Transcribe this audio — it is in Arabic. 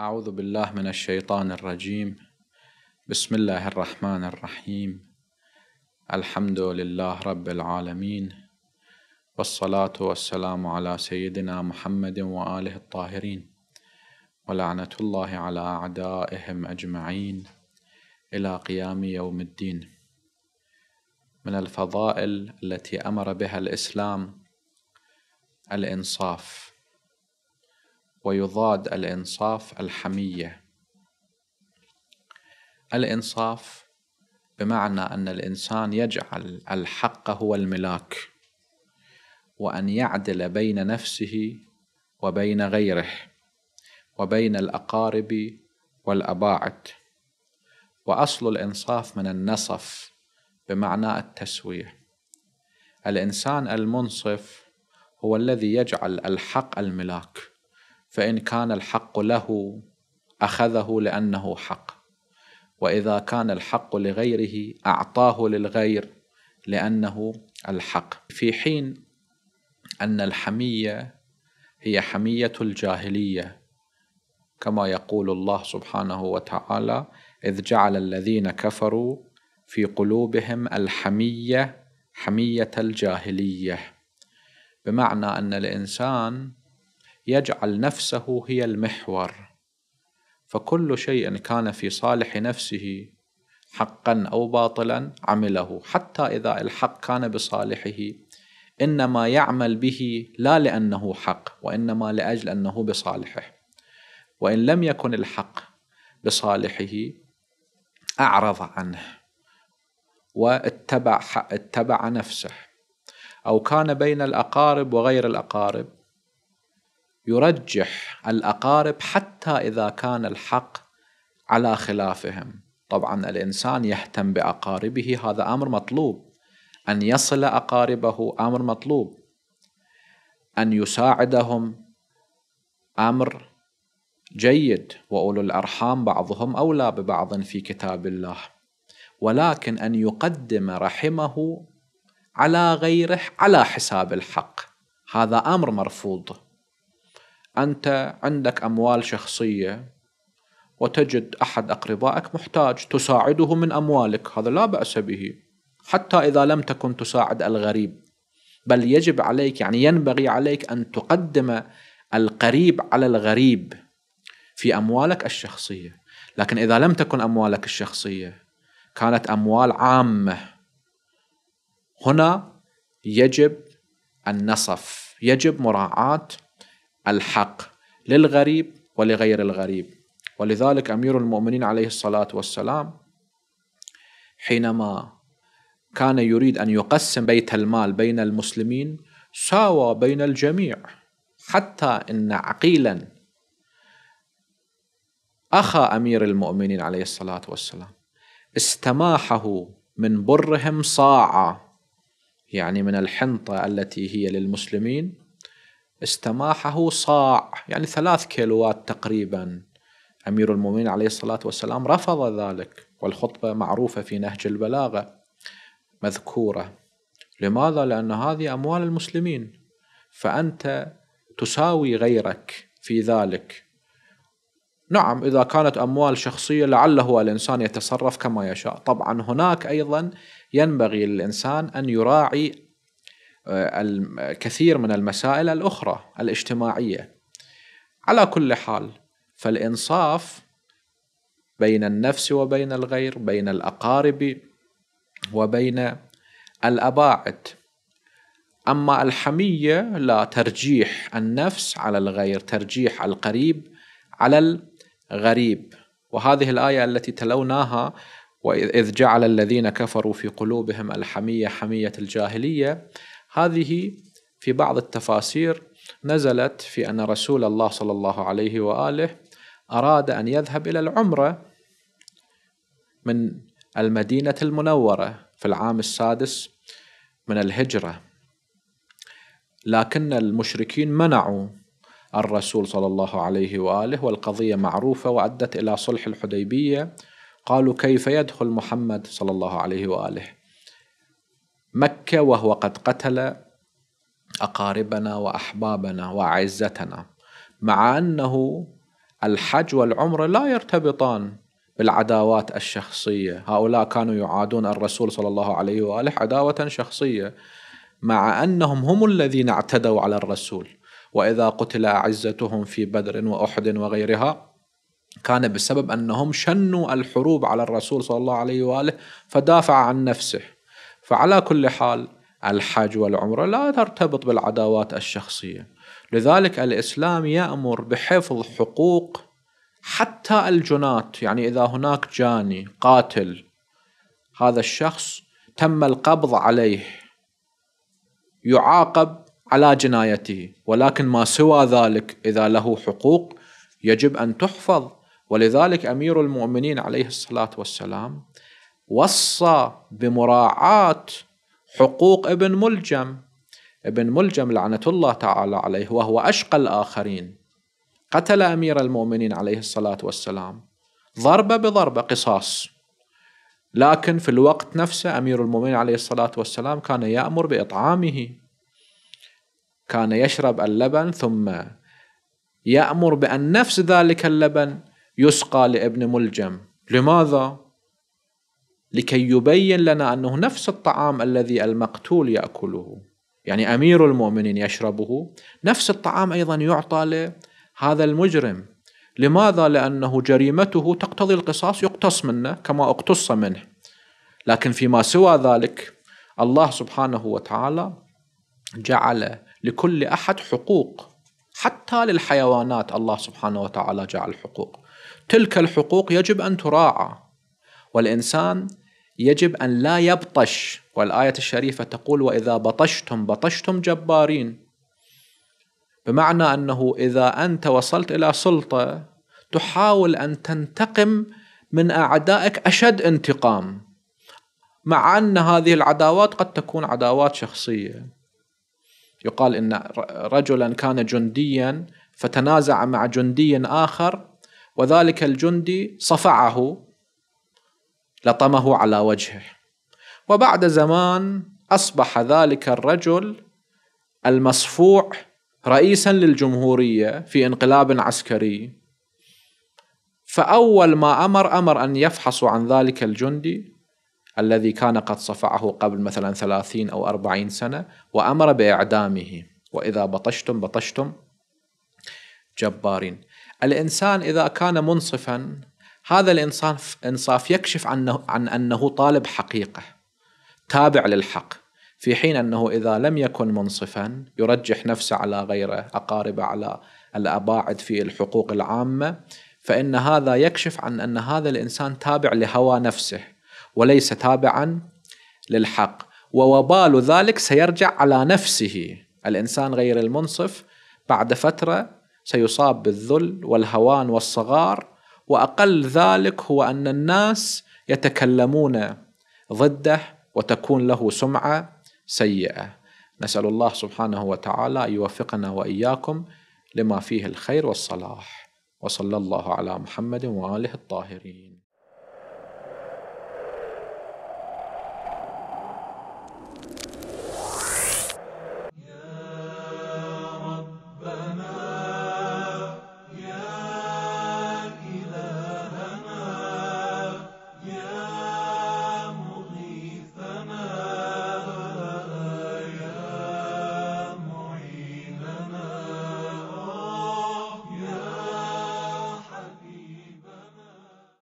أعوذ بالله من الشيطان الرجيم بسم الله الرحمن الرحيم الحمد لله رب العالمين والصلاة والسلام على سيدنا محمد وآله الطاهرين ولعنة الله على أعدائهم أجمعين إلى قيام يوم الدين من الفضائل التي أمر بها الإسلام الإنصاف ويضاد الإنصاف الحمية الإنصاف بمعنى أن الإنسان يجعل الحق هو الملاك وأن يعدل بين نفسه وبين غيره وبين الأقارب والأباعد وأصل الإنصاف من النصف بمعنى التسوية الإنسان المنصف هو الذي يجعل الحق الملاك فإن كان الحق له أخذه لأنه حق وإذا كان الحق لغيره أعطاه للغير لأنه الحق في حين أن الحمية هي حمية الجاهلية كما يقول الله سبحانه وتعالى إذ جعل الذين كفروا في قلوبهم الحمية حمية الجاهلية بمعنى أن الإنسان يجعل نفسه هي المحور فكل شيء كان في صالح نفسه حقا او باطلا عمله حتى اذا الحق كان بصالحه انما يعمل به لا لانه حق وانما لاجل انه بصالحه وان لم يكن الحق بصالحه اعرض عنه واتبع اتبع نفسه او كان بين الاقارب وغير الاقارب يرجح الأقارب حتى إذا كان الحق على خلافهم طبعا الإنسان يهتم بأقاربه هذا أمر مطلوب أن يصل أقاربه أمر مطلوب أن يساعدهم أمر جيد وأولو الأرحام بعضهم أولى ببعض في كتاب الله ولكن أن يقدم رحمه على غيره على حساب الحق هذا أمر مرفوض أنت عندك أموال شخصية وتجد أحد أقربائك محتاج تساعده من أموالك هذا لا بأس به حتى إذا لم تكن تساعد الغريب بل يجب عليك يعني ينبغي عليك أن تقدم القريب على الغريب في أموالك الشخصية لكن إذا لم تكن أموالك الشخصية كانت أموال عامة هنا يجب النصف يجب مراعاة الحق للغريب ولغير الغريب ولذلك امير المؤمنين عليه الصلاه والسلام حينما كان يريد ان يقسم بيت المال بين المسلمين ساوى بين الجميع حتى ان عقيلا اخا امير المؤمنين عليه الصلاه والسلام استماحه من برهم صاعه يعني من الحنطه التي هي للمسلمين استماحه صاع يعني ثلاث كيلوات تقريبا أمير المؤمنين عليه الصلاة والسلام رفض ذلك والخطبة معروفة في نهج البلاغة مذكورة لماذا؟ لأن هذه أموال المسلمين فأنت تساوي غيرك في ذلك نعم إذا كانت أموال شخصية لعله الإنسان يتصرف كما يشاء طبعا هناك أيضا ينبغي للإنسان أن يراعي آه، الكثير من المسائل الأخرى الاجتماعية على كل حال فالإنصاف بين النفس وبين الغير بين الأقارب وبين الأباعد أما الحمية لا ترجيح النفس على الغير ترجيح القريب على الغريب وهذه الآية التي تلوناها وإذ جعل الذين كفروا في قلوبهم الحمية حمية الجاهلية هذه في بعض التفاسير نزلت في أن رسول الله صلى الله عليه وآله أراد أن يذهب إلى العمرة من المدينة المنورة في العام السادس من الهجرة لكن المشركين منعوا الرسول صلى الله عليه وآله والقضية معروفة وأدت إلى صلح الحديبية قالوا كيف يدخل محمد صلى الله عليه وآله مكة وهو قد قتل أقاربنا وأحبابنا وأعزتنا مع أنه الحج والعمرة لا يرتبطان بالعداوات الشخصية هؤلاء كانوا يعادون الرسول صلى الله عليه وآله عداوة شخصية مع أنهم هم الذين اعتدوا على الرسول وإذا قتل أعزتهم في بدر وأحد وغيرها كان بسبب أنهم شنوا الحروب على الرسول صلى الله عليه وآله فدافع عن نفسه فعلى كل حال الحج والعمرة لا ترتبط بالعداوات الشخصية لذلك الإسلام يأمر بحفظ حقوق حتى الجنات يعني إذا هناك جاني قاتل هذا الشخص تم القبض عليه يعاقب على جنايته ولكن ما سوى ذلك إذا له حقوق يجب أن تحفظ ولذلك أمير المؤمنين عليه الصلاة والسلام وصى بمراعاة حقوق ابن ملجم ابن ملجم لعنة الله تعالى عليه وهو أشقى الآخرين قتل أمير المؤمنين عليه الصلاة والسلام ضربة بضربة قصاص لكن في الوقت نفسه أمير المؤمنين عليه الصلاة والسلام كان يأمر بإطعامه كان يشرب اللبن ثم يأمر بأن نفس ذلك اللبن يسقى لابن ملجم لماذا؟ لكي يبين لنا انه نفس الطعام الذي المقتول ياكله يعني امير المؤمنين يشربه نفس الطعام ايضا يعطى لهذا المجرم لماذا؟ لأنه جريمته تقتضي القصاص يقتص منه كما اقتص منه لكن فيما سوى ذلك الله سبحانه وتعالى جعل لكل أحد حقوق حتى للحيوانات الله سبحانه وتعالى جعل حقوق تلك الحقوق يجب أن تراعى والإنسان يجب أن لا يبطش والآية الشريفة تقول وإذا بطشتم بطشتم جبارين بمعنى أنه إذا أنت وصلت إلى سلطة تحاول أن تنتقم من أعدائك أشد انتقام مع أن هذه العداوات قد تكون عداوات شخصية يقال إن رجلا كان جنديا فتنازع مع جندي آخر وذلك الجندي صفعه لطمه على وجهه وبعد زمان اصبح ذلك الرجل المصفوع رئيسا للجمهوريه في انقلاب عسكري فاول ما امر امر ان يفحصوا عن ذلك الجندي الذي كان قد صفعه قبل مثلا ثلاثين أو أربعين سنة وأمر بإعدامه وإذا بطشتم بطشتم جبارين الإنسان إذا كان منصفا هذا الإنصاف إنصاف يكشف عنه عن أنه طالب حقيقة تابع للحق في حين أنه إذا لم يكن منصفا يرجح نفسه على غيره أقاربه على الأباعد في الحقوق العامة فإن هذا يكشف عن أن هذا الإنسان تابع لهوى نفسه وليس تابعا للحق ووبال ذلك سيرجع على نفسه الإنسان غير المنصف بعد فترة سيصاب بالذل والهوان والصغار واقل ذلك هو ان الناس يتكلمون ضده وتكون له سمعه سيئه نسال الله سبحانه وتعالى ان يوفقنا واياكم لما فيه الخير والصلاح وصلى الله على محمد واله الطاهرين